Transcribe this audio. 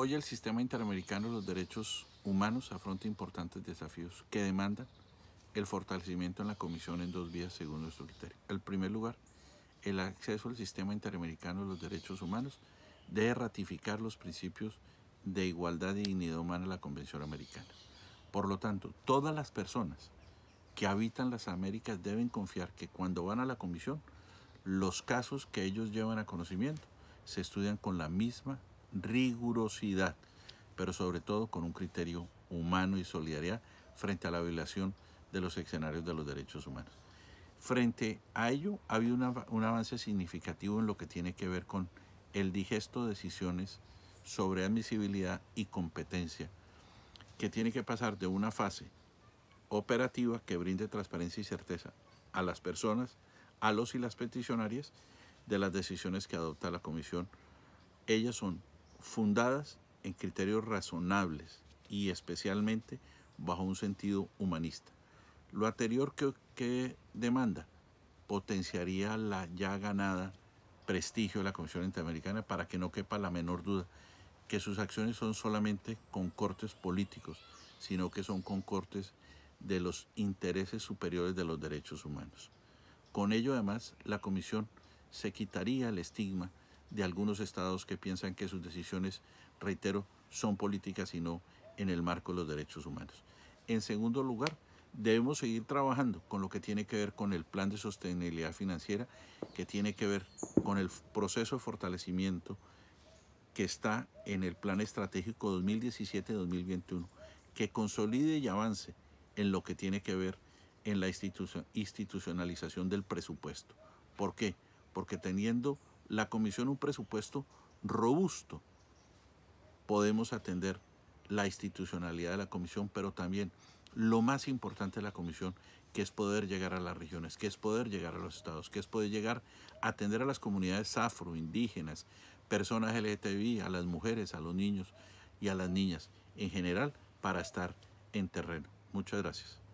Hoy el sistema interamericano de los derechos humanos afronta importantes desafíos que demandan el fortalecimiento en la Comisión en dos vías según nuestro criterio. En primer lugar, el acceso al sistema interamericano de los derechos humanos debe ratificar los principios de igualdad y dignidad humana de la Convención Americana. Por lo tanto, todas las personas que habitan las Américas deben confiar que cuando van a la Comisión, los casos que ellos llevan a conocimiento se estudian con la misma rigurosidad, pero sobre todo con un criterio humano y solidaridad frente a la violación de los escenarios de los derechos humanos. Frente a ello, ha habido un avance significativo en lo que tiene que ver con el digesto de decisiones sobre admisibilidad y competencia, que tiene que pasar de una fase operativa que brinde transparencia y certeza a las personas, a los y las peticionarias de las decisiones que adopta la Comisión. Ellas son fundadas en criterios razonables y especialmente bajo un sentido humanista. Lo anterior que, demanda potenciaría la ya ganada prestigio de la Comisión Interamericana para que no quepa la menor duda que sus acciones son solamente con cortes políticos, sino que son con cortes de los intereses superiores de los derechos humanos. Con ello, además, la Comisión se quitaría el estigma de algunos estados que piensan que sus decisiones, reitero, son políticas y no en el marco de los derechos humanos. En segundo lugar, debemos seguir trabajando con lo que tiene que ver con el plan de sostenibilidad financiera, que tiene que ver con el proceso de fortalecimiento que está en el plan estratégico 2017-2021, que consolide y avance en lo que tiene que ver en la institucionalización del presupuesto. ¿Por qué? Porque teniendo la comisión un presupuesto robusto, podemos atender la institucionalidad de la comisión, pero también lo más importante de la comisión, que es poder llegar a las regiones, que es poder llegar a los estados, que es poder llegar a atender a las comunidades afro, indígenas, personas LGTBI, a las mujeres, a los niños y a las niñas en general para estar en terreno. Muchas gracias.